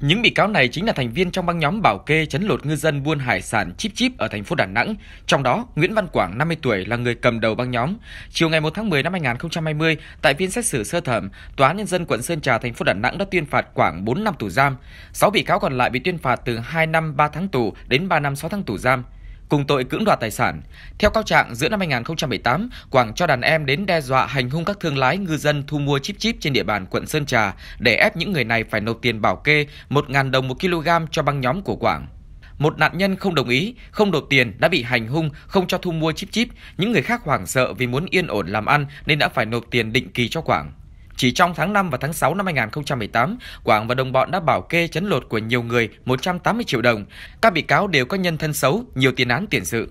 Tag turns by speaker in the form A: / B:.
A: Những bị cáo này chính là thành viên trong băng nhóm bảo kê chấn lột ngư dân buôn hải sản Chip Chip ở thành phố Đà Nẵng, trong đó Nguyễn Văn Quảng 50 tuổi là người cầm đầu băng nhóm. Chiều ngày 1 tháng 10 năm 2020, tại phiên xét xử sơ thẩm, tòa án nhân dân quận Sơn Trà thành phố Đà Nẵng đã tuyên phạt Quảng 4 năm tù giam. 6 bị cáo còn lại bị tuyên phạt từ 2 năm 3 tháng tù đến 3 năm 6 tháng tù giam cùng tội cưỡng đoạt tài sản. Theo cáo trạng, giữa năm 2018, Quảng cho đàn em đến đe dọa hành hung các thương lái ngư dân thu mua chip chip trên địa bàn quận Sơn Trà để ép những người này phải nộp tiền bảo kê 1.000 đồng một kg cho băng nhóm của Quảng. Một nạn nhân không đồng ý, không nộp tiền đã bị hành hung, không cho thu mua chip chip. Những người khác hoảng sợ vì muốn yên ổn làm ăn nên đã phải nộp tiền định kỳ cho Quảng. Chỉ trong tháng 5 và tháng 6 năm 2018, Quảng và đồng bọn đã bảo kê chấn lột của nhiều người 180 triệu đồng. Các bị cáo đều có nhân thân xấu, nhiều tiền án tiền sự.